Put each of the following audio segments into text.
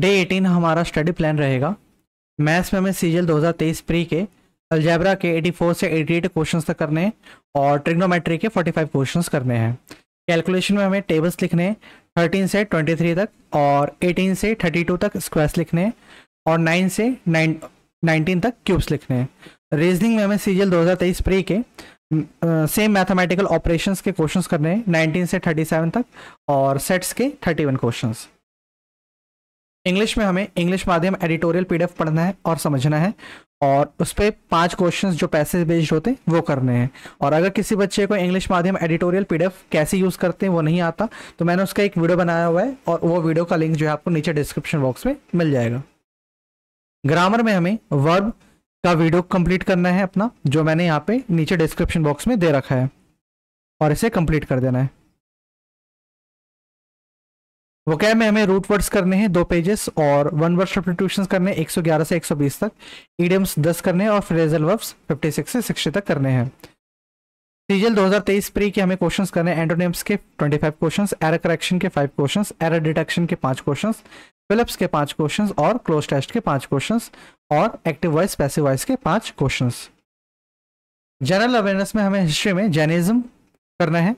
day 18 हमारा study plan रहेगा maths में हमें सीजल 2023 प्री के अल्जैबरा के 84 से 88 क्वेश्चन तक करने और ट्रिग्नोमेट्री के 45 क्वेश्चन करने हैं कैलकुलेशन में हमें टेबल्स लिखने 13 से 23 तक और 18 से 32 तक स्क्वायर्स लिखने और 9 से 9 19 तक क्यूब्स लिखने हैं रीजनिंग में हमें सीजल 2023 प्री के सेम मैथमेटिकल ऑपरेशंस के क्वेश्चंस करने हैं 19 से 37 तक और सेट्स के 31 क्वेश्चंस इंग्लिश में हमें इंग्लिश माध्यम एडिटोरियल पीडीएफ पढ़ना है और समझना है और उस पर पाँच क्वेश्चन जो पैसे बेस्ड होते हैं वो करने हैं और अगर किसी बच्चे को इंग्लिश माध्यम एडिटोरियल पीडीएफ कैसे यूज़ करते हैं वो नहीं आता तो मैंने उसका एक वीडियो बनाया हुआ है और वो वीडियो का लिंक जो है आपको नीचे डिस्क्रिप्शन बॉक्स में मिल जाएगा ग्रामर में हमें वर्ब का वीडियो कंप्लीट करना है अपना जो मैंने यहाँ पे नीचे डिस्क्रिप्शन बॉक्स में दे रखा है और इसे कंप्लीट कर देना है वो क्या में हमें रूट वर्ड्स करने हैं दो पेजेस और वन वर्ड सब्सटीट्यूशंस करने 111 से 120 तक ईडियम्स 10 करने और फ्रेजल वर्ब्स 56 से 60 तक करने हैं सीजल 2023 प्री के हमें क्वेश्चंस करने एंटोनिम्स के 25 क्वेश्चन एर करेक्शन के 5 क्वेश्चंस एर डिटेक्शन के 5 क्वेश्चंस फिलिप्स के 5 क्वेश्चंस और क्लोज टेस्ट के 5 क्वेश्चन और एक्टिव वॉइस पैसिव वॉइस के 5 क्वेश्चन जनरल अवेयरनेस में हमें हिस्ट्री में जैनिज्म करना है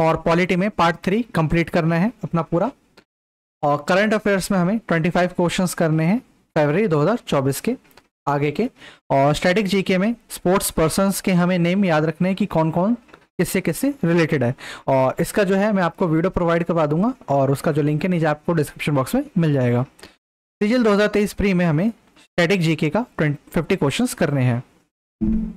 और पॉलिटी में पार्ट थ्री कंप्लीट करना है अपना पूरा और करंट अफेयर्स में हमें 25 क्वेश्चंस करने हैं फरवरी 2024 के आगे के और स्टैटिक जीके में स्पोर्ट्स पर्सन के हमें नेम याद रखने हैं कि कौन कौन किससे किससे रिलेटेड है और इसका जो है मैं आपको वीडियो प्रोवाइड करवा दूंगा और उसका जो लिंक है नीचे आपको डिस्क्रिप्शन बॉक्स में मिल जाएगा सीजल 2023 प्री में हमें स्टैटिक जीके का 50 क्वेश्चंस करने हैं